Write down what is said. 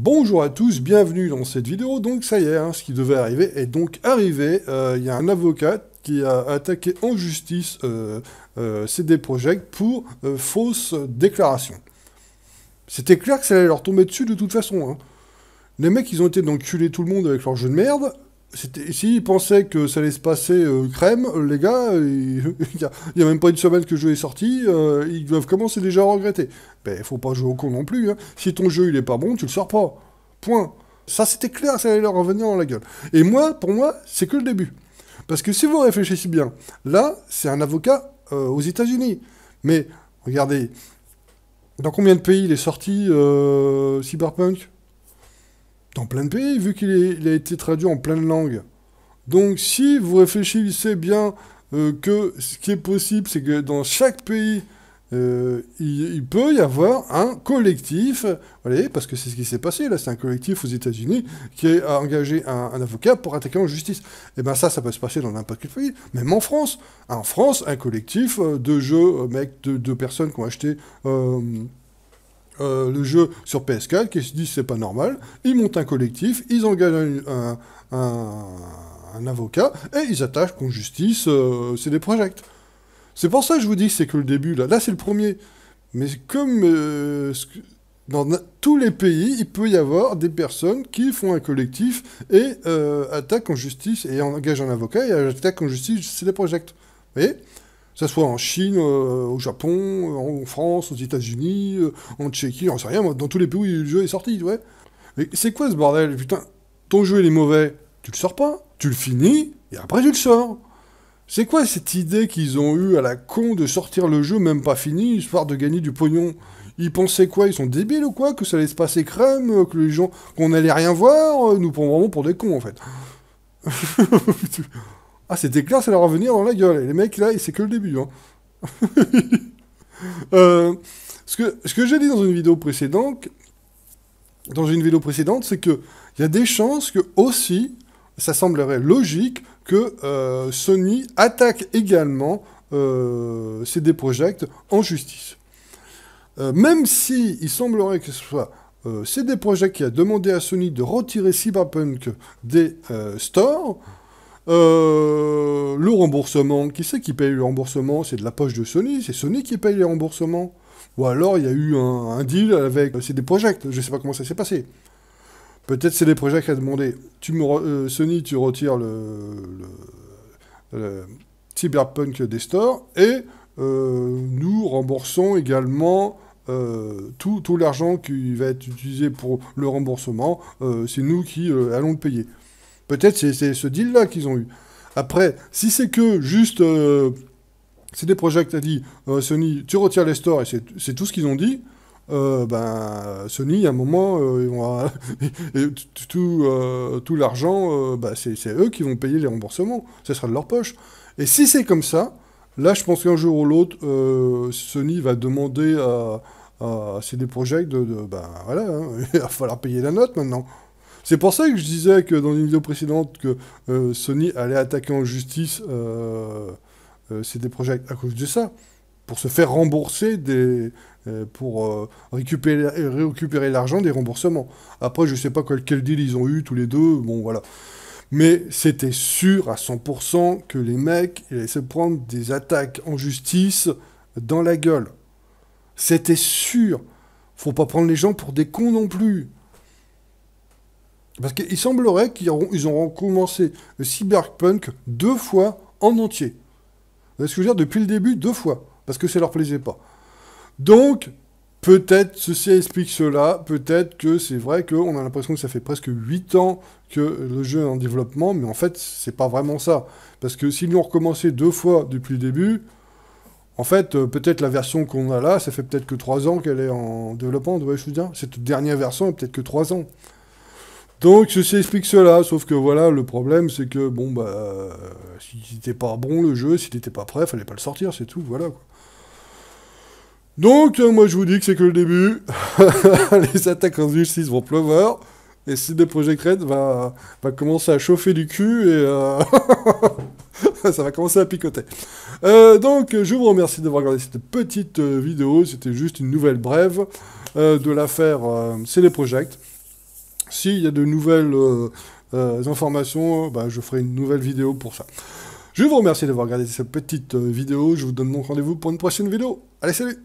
Bonjour à tous, bienvenue dans cette vidéo. Donc ça y est, hein, ce qui devait arriver est donc arrivé. Euh, il y a un avocat qui a attaqué en justice euh, euh, CD Projekt pour fausse déclaration. C'était clair que ça allait leur tomber dessus de toute façon. Hein. Les mecs, ils ont été d'enculer tout le monde avec leur jeu de merde. S'ils pensaient que ça allait se passer euh, crème, les gars, il n'y a, même pas une semaine que le jeu est sorti, euh, ils doivent commencer déjà à regretter. Ben, faut pas jouer au con non plus. Hein. Si ton jeu il est pas bon, tu le sors pas. Point. Ça, c'était clair, ça allait leur revenir dans la gueule. Et moi, pour moi, c'est que le début. Parce que si vous réfléchissez bien, là, c'est un avocat euh, aux États-Unis. Mais regardez, dans combien de pays il est sorti Cyberpunk dans plein de pays, vu qu'il a été traduit en plein de langues. Donc si vous réfléchissez bien euh, que ce qui est possible, c'est que dans chaque pays, euh, il, peut y avoir un collectif, voyez, parce que c'est ce qui s'est passé, là, c'est un collectif aux États-Unis qui a engagé un, avocat pour attaquer en justice. Et eh bien ça, ça peut se passer dans n'importe quel pays, même en France. En France, un collectif euh, de jeux, mec, de, personnes qui ont acheté... Euh, le jeu sur PS4, qui se disent c'est pas normal, ils montent un collectif, ils engagent un, avocat, et ils attaquent en justice euh, c'est des projets C'est pour ça que je vous dis que c'est que le début, là, là c'est le premier. Mais comme euh, dans tous les pays, il peut y avoir des personnes qui font un collectif et attaquent en justice, et engagent un avocat, et attaquent en justice c'est des projets Vous voyez que ce soit en Chine, euh, au Japon, euh, en France, aux États-Unis, euh, en Tchéquie, j'en sait rien, dans tous les pays où le jeu est sorti, vois. Mais c'est quoi ce bordel Putain, ton jeu il est mauvais, tu le sors pas, tu le finis, et après tu le sors. C'est quoi cette idée qu'ils ont eue à la con de sortir le jeu même pas fini, histoire de gagner du pognon ils pensaient quoi Ils sont débiles ou quoi Que ça allait se passer crème Que les gens... qu'on allait rien voir Nous prenons vraiment pour des cons, en fait. Ah, c'était clair, ça leur va venir dans la gueule. les mecs, là, c'est que le début. Hein. Euh, ce que, ce que j'ai dit dans une vidéo précédente, dans une vidéo précédente, c'est qu'il y a des chances que aussi, ça semblerait logique, que euh, Sony attaque également euh, CD Projekt en justice. même si il semblerait que ce soit CD Projekt qui a demandé à Sony de retirer Cyberpunk des stores, euh, le remboursement, qui c'est qui paye le remboursement C'est de la poche de Sony, c'est Sony qui paye les remboursements. Ou alors il y a eu un, deal avec euh, c'est des projets. je sais pas comment ça s'est passé. Peut-être c'est des projets qui a demandé. Tu me, euh, Sony, tu retires le, Cyberpunk des stores et nous remboursons également tout, tout l'argent qui va être utilisé pour le remboursement. c'est nous qui allons le payer. Peut-être c'est ce deal-là qu'ils ont eu. Après, si c'est que juste... Euh, c'est des projets que tu as dit, euh, Sony, tu retires les stores, et c'est tout ce qu'ils ont dit. Euh, ben, Sony, à un moment, tout, tout l'argent, ben, c'est eux qui vont payer les remboursements. Ce sera de leur poche. Et si c'est comme ça, là, je pense qu'un jour ou l'autre, Sony va demander à, à CD Projekt de, ben, voilà, hein, il va falloir payer la note maintenant. C'est pour ça que je disais que dans une vidéo précédente que euh, Sony allait attaquer en justice euh, euh, CD à cause de ça, pour se faire rembourser des, euh, pour euh, récupérer, récupérer l'argent des remboursements. Après, je sais pas quel, deal ils ont eu tous les deux, bon voilà. Mais c'était sûr à 100% que les mecs allaient se prendre des attaques en justice dans la gueule. C'était sûr. Faut pas prendre les gens pour des cons non plus. Parce qu'il semblerait qu'ils ont commencé le cyberpunk deux fois en entier. Vous voyez ce que je veux dire Depuis le début, deux fois. Parce que ça leur plaisait pas. Donc, peut-être ceci explique cela. Peut-être que c'est vrai qu'on a l'impression que ça fait presque 8 ans que le jeu est en développement. Mais en fait, c'est pas vraiment ça. Parce que s'ils l'ont recommencé deux fois depuis le début, en fait, euh, peut-être la version qu'on a là, ça fait peut-être que 3 ans qu'elle est en développement. Cette dernière version est peut-être que 3 ans. Donc ceci explique cela, sauf que voilà, le problème c'est que bon bah s'il si pas bon le jeu, s'il n'était pas prêt, fallait pas le sortir, c'est tout, voilà quoi. Donc euh, moi je vous dis que c'est que le début. les attaques en justice vont pleuvoir. Et CD Project Red va, va commencer à chauffer du cul et euh, ça va commencer à picoter. Euh, donc, je vous remercie d'avoir regardé cette petite vidéo. C'était juste une nouvelle brève de l'affaire CD project. S'il y a de nouvelles euh, euh, informations, euh, bah, je ferai une nouvelle vidéo pour ça. Je vous remercie d'avoir regardé cette petite vidéo. Je vous donne donc rendez-vous pour une prochaine vidéo. Allez, salut